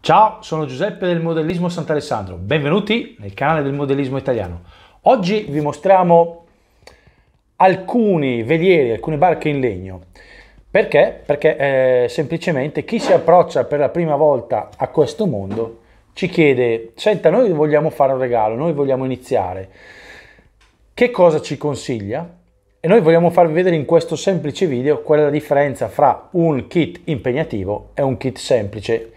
Ciao, sono Giuseppe del Modellismo Sant'Alessandro, benvenuti nel canale del Modellismo Italiano. Oggi vi mostriamo alcuni velieri, alcune barche in legno. Perché? Perché eh, semplicemente chi si approccia per la prima volta a questo mondo ci chiede, senta, noi vogliamo fare un regalo, noi vogliamo iniziare, che cosa ci consiglia? E noi vogliamo farvi vedere in questo semplice video qual è la differenza fra un kit impegnativo e un kit semplice.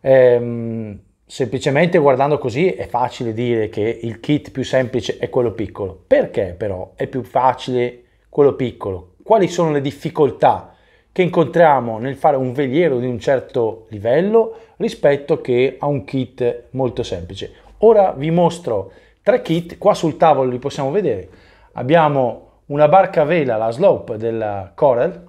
Ehm, semplicemente guardando così è facile dire che il kit più semplice è quello piccolo. Perché però è più facile quello piccolo? Quali sono le difficoltà che incontriamo nel fare un veliero di un certo livello rispetto che a un kit molto semplice? Ora vi mostro tre kit, qua sul tavolo li possiamo vedere. Abbiamo una barca a vela, la Slope della Corel,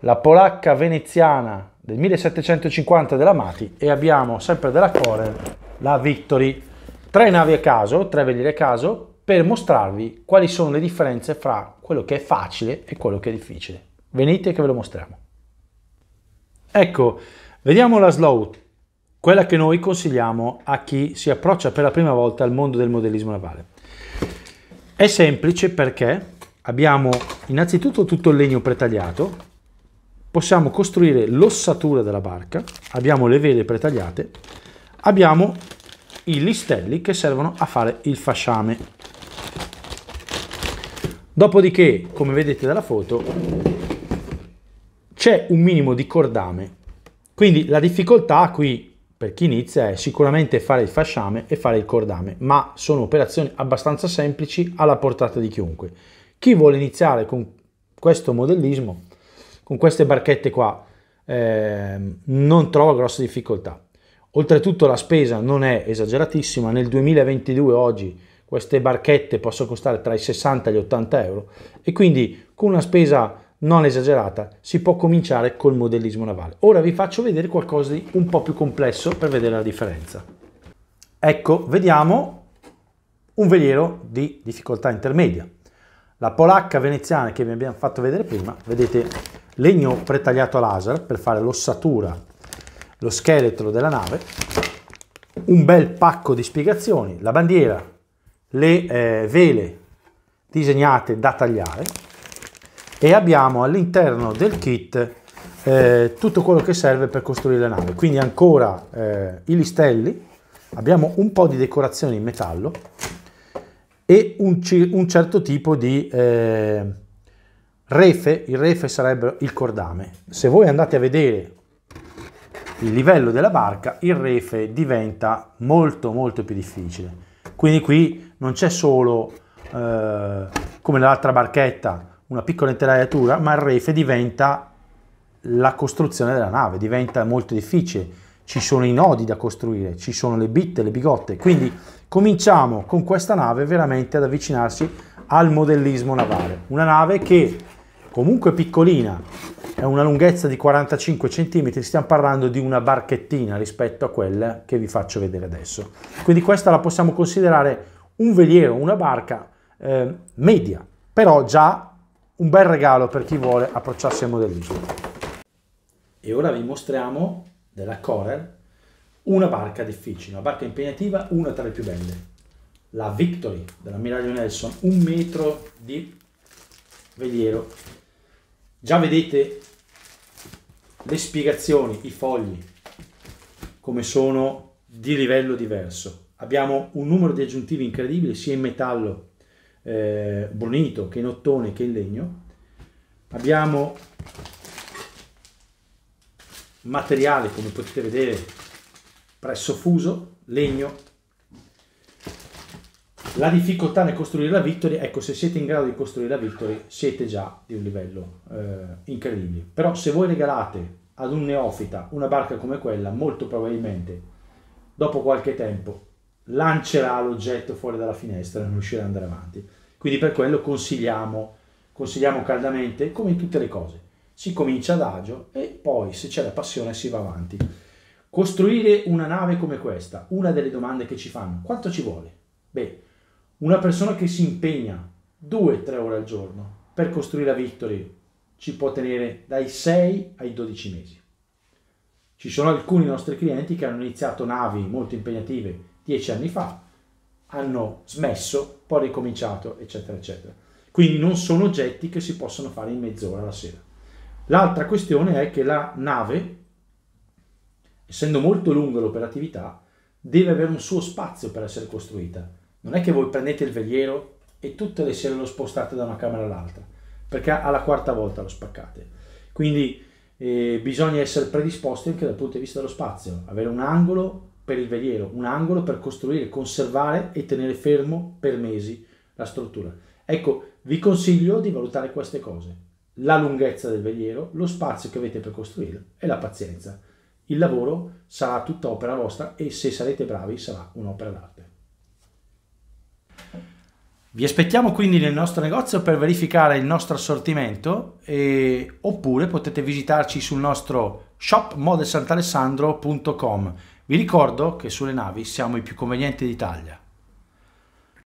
la polacca veneziana del 1750 della Mati e abbiamo sempre della Corel la Victory. Tre navi a caso, tre veliere a caso, per mostrarvi quali sono le differenze fra quello che è facile e quello che è difficile. Venite che ve lo mostriamo. Ecco, vediamo la Slow, quella che noi consigliamo a chi si approccia per la prima volta al mondo del modellismo navale. È semplice perché abbiamo innanzitutto tutto il legno pretagliato, possiamo costruire l'ossatura della barca, abbiamo le vele pretagliate, abbiamo i listelli che servono a fare il fasciame. Dopodiché, come vedete dalla foto, c'è un minimo di cordame. Quindi la difficoltà qui per chi inizia è sicuramente fare il fasciame e fare il cordame, ma sono operazioni abbastanza semplici alla portata di chiunque. Chi vuole iniziare con questo modellismo, con queste barchette qua, eh, non trova grosse difficoltà. Oltretutto la spesa non è esageratissima, nel 2022 oggi queste barchette possono costare tra i 60 e gli 80 euro e quindi con una spesa non esagerata, si può cominciare col modellismo navale. Ora vi faccio vedere qualcosa di un po' più complesso per vedere la differenza. Ecco, vediamo un veliero di difficoltà intermedia. La polacca veneziana che vi abbiamo fatto vedere prima, vedete legno pretagliato a laser per fare l'ossatura, lo scheletro della nave, un bel pacco di spiegazioni, la bandiera, le eh, vele disegnate da tagliare, e abbiamo all'interno del kit eh, tutto quello che serve per costruire la nave. Quindi ancora eh, i listelli, abbiamo un po' di decorazione in metallo e un, un certo tipo di eh, refe, il refe sarebbe il cordame. Se voi andate a vedere il livello della barca, il refe diventa molto molto più difficile. Quindi qui non c'è solo, eh, come l'altra barchetta, una piccola intelaiatura, ma il refe diventa la costruzione della nave, diventa molto difficile. Ci sono i nodi da costruire, ci sono le bitte, le bigotte, quindi cominciamo con questa nave veramente ad avvicinarsi al modellismo navale. Una nave che comunque piccolina, è una lunghezza di 45 cm, stiamo parlando di una barchettina rispetto a quella che vi faccio vedere adesso. Quindi questa la possiamo considerare un veliero, una barca eh, media, però già un bel regalo per chi vuole approcciarsi al modellismo. E ora vi mostriamo della Corel una barca difficile, una barca impegnativa, una tra le più belle. La Victory dell'ammiraglio Nelson, un metro di veliero. Già vedete le spiegazioni, i fogli, come sono di livello diverso. Abbiamo un numero di aggiuntivi incredibile sia in metallo eh, bonito, che in ottone, che in legno. Abbiamo materiale, come potete vedere, pressofuso, legno. La difficoltà nel costruire la Victory, ecco, se siete in grado di costruire la Victory, siete già di un livello eh, incredibile. Però se voi regalate ad un neofita una barca come quella, molto probabilmente, dopo qualche tempo, lancerà l'oggetto fuori dalla finestra e non riuscirà ad andare avanti. Quindi per quello consigliamo, consigliamo caldamente, come in tutte le cose, si comincia ad agio e poi se c'è la passione si va avanti. Costruire una nave come questa, una delle domande che ci fanno, quanto ci vuole? Beh, una persona che si impegna 2-3 ore al giorno per costruire la Victory ci può tenere dai 6 ai 12 mesi. Ci sono alcuni nostri clienti che hanno iniziato navi molto impegnative dieci anni fa, hanno smesso, poi ricominciato, eccetera, eccetera. Quindi non sono oggetti che si possono fare in mezz'ora la sera. L'altra questione è che la nave, essendo molto lunga l'operatività, deve avere un suo spazio per essere costruita. Non è che voi prendete il veliero e tutte le sere lo spostate da una camera all'altra, perché alla quarta volta lo spaccate. Quindi eh, bisogna essere predisposti anche dal punto di vista dello spazio, avere un angolo per il veliero, un angolo per costruire, conservare e tenere fermo per mesi la struttura. Ecco, vi consiglio di valutare queste cose. La lunghezza del veliero, lo spazio che avete per costruirlo e la pazienza. Il lavoro sarà tutta opera vostra e se sarete bravi sarà un'opera d'arte. Vi aspettiamo quindi nel nostro negozio per verificare il nostro assortimento e, oppure potete visitarci sul nostro shop shopmodelsantalessandro.com vi ricordo che sulle navi siamo i più convenienti d'Italia.